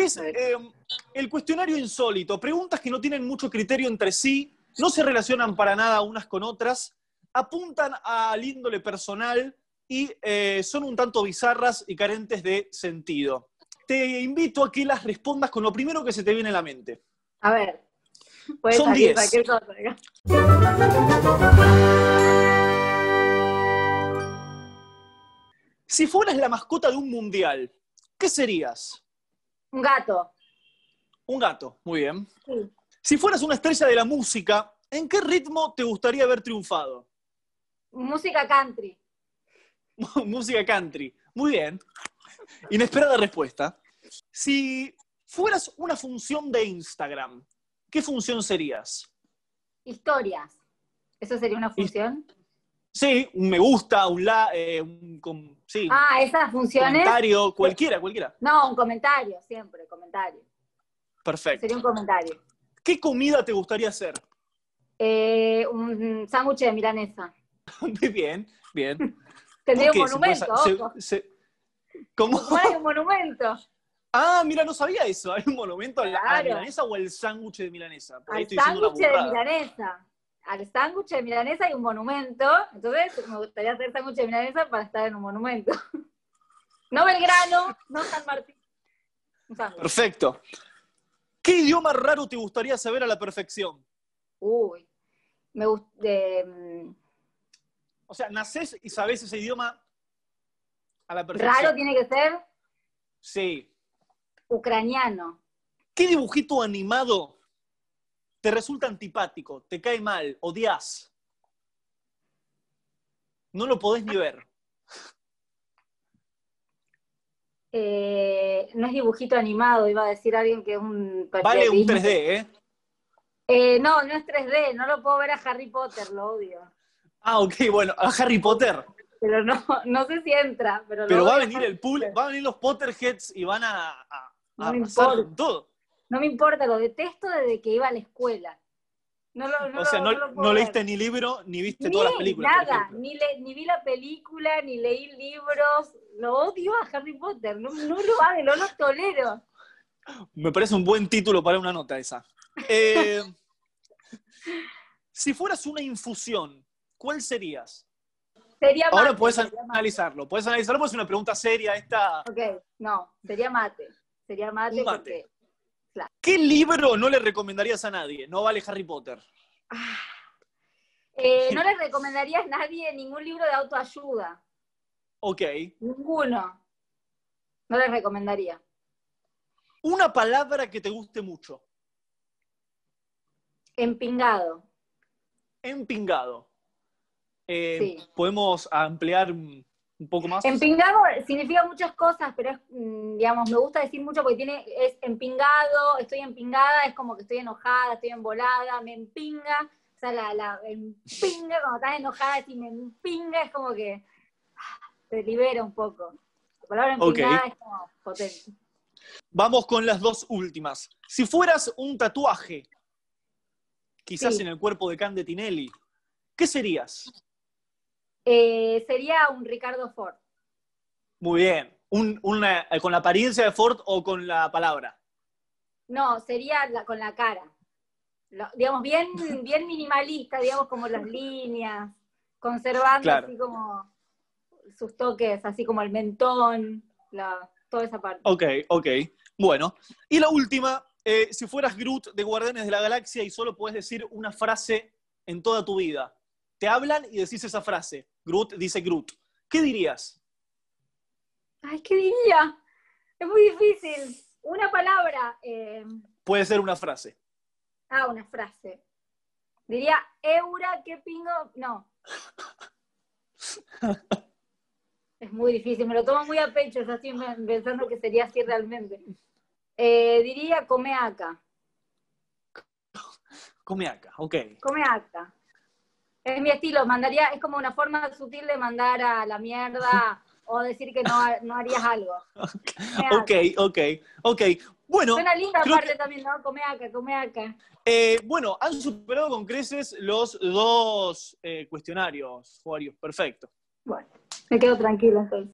que es em, el cuestionario insólito. Preguntas que no tienen mucho criterio entre sí, no se relacionan para nada unas con otras, apuntan al índole personal y eh, son un tanto bizarras y carentes de sentido. Te invito a que las respondas con lo primero que se te viene a la mente. A ver. son 10. Si fueras la mascota de un mundial, ¿qué serías? Un gato. Un gato, muy bien. Si fueras una estrella de la música, ¿en qué ritmo te gustaría haber triunfado? Música country. música country, muy bien. Inesperada respuesta. Si fueras una función de Instagram, ¿qué función serías? Historias. ¿Eso sería una función? Sí, un me gusta, un la, eh, un, sí, ah, esas funciones. comentario, cualquiera, cualquiera. No, un comentario, siempre, comentario. Perfecto. Sería un comentario. ¿Qué comida te gustaría hacer? Eh, un sándwich de milanesa. muy bien, bien. Tendría un monumento. Se, ¿Cómo? hay un monumento. Ah, mira, no sabía eso. Hay un monumento a la milanesa o al sándwich de milanesa. sándwich de milanesa al sándwich de milanesa hay un monumento, entonces me gustaría hacer sándwich de milanesa para estar en un monumento. No Belgrano, no San Martín. Perfecto. ¿Qué idioma raro te gustaría saber a la perfección? Uy, me gusta... Mm, o sea, naces y sabés ese idioma a la perfección. ¿Raro tiene que ser? Sí. Ucraniano. ¿Qué dibujito animado te resulta antipático, te cae mal, odias. No lo podés ni ver. Eh, no es dibujito animado, iba a decir alguien que es un... Vale un 3D, ¿eh? ¿eh? No, no es 3D, no lo puedo ver a Harry Potter, lo odio. Ah, ok, bueno, a Harry Potter. Pero no, no sé si entra. Pero, pero va a venir el pool, van a venir los Potterheads y van a, a, a no todo. No me importa, lo detesto desde que iba a la escuela. No lo, no no, leíste ni libro, ni viste todas las películas. Nada, ni, ni, vi la película, ni leí libros. Lo odio a Harry Potter, no, lo hago, no lo tolero. Me parece un buen título para una nota esa. Eh, si fueras una infusión, ¿cuál serías? Sería mate, Ahora puedes analizarlo, puedes analizarlo porque es una pregunta seria esta. Ok, no, sería mate. Sería mate, mate. porque ¿Qué libro no le recomendarías a nadie? No vale Harry Potter. Ah. Eh, no le recomendarías a nadie ningún libro de autoayuda. Ok. Ninguno. No le recomendaría. Una palabra que te guste mucho. Empingado. Empingado. Eh, podemos ampliar un poco más. Empingado significa muchas cosas, pero es, mm, digamos, me gusta decir mucho porque tiene, es empingado, estoy empingada, es como que estoy enojada, estoy embolada, me empinga, o sea, la, empinga, cuando estás enojada, y me empinga, es como que ah, te libera un poco. La palabra empingada es como potente. Vamos con las dos últimas. Si fueras un tatuaje, quizás en el cuerpo de Candetinelli, ¿qué serías? Eh, sería un Ricardo Ford. Muy bien. Eh, ¿Con la apariencia de Ford o con la palabra? No, sería con la cara. digamos, bien, bien minimalista, digamos, como las líneas, conservando así como sus toques, así como el mentón, toda esa parte. Ok, ok. Bueno, y la última, eh, si fueras Groot de Guardianes de la Galaxia y solo puedes decir una frase en toda tu vida, te hablan y decís esa frase. Groot dice Groot. ¿Qué dirías? Ay, ¿qué diría? Es muy difícil. Una palabra. Em, Puede ser una frase. Ah, una frase. Diría, Eura, qué pingo. No. es muy difícil, me lo tomo muy a pecho, Es estoy pensando que sería así realmente. Eh, diría, come acá. Come acá, ok. Come acá es mi estilo, mandaría, es como una forma sutil de mandar a la mierda o decir que no, harías algo. ok, ok, ok. Bueno. Suena linda aparte también, ¿no? Come acá, come acá. Eh, bueno, han superado con creces los dos eh, cuestionarios, Juario, Perfecto. Bueno, me quedo tranquila entonces.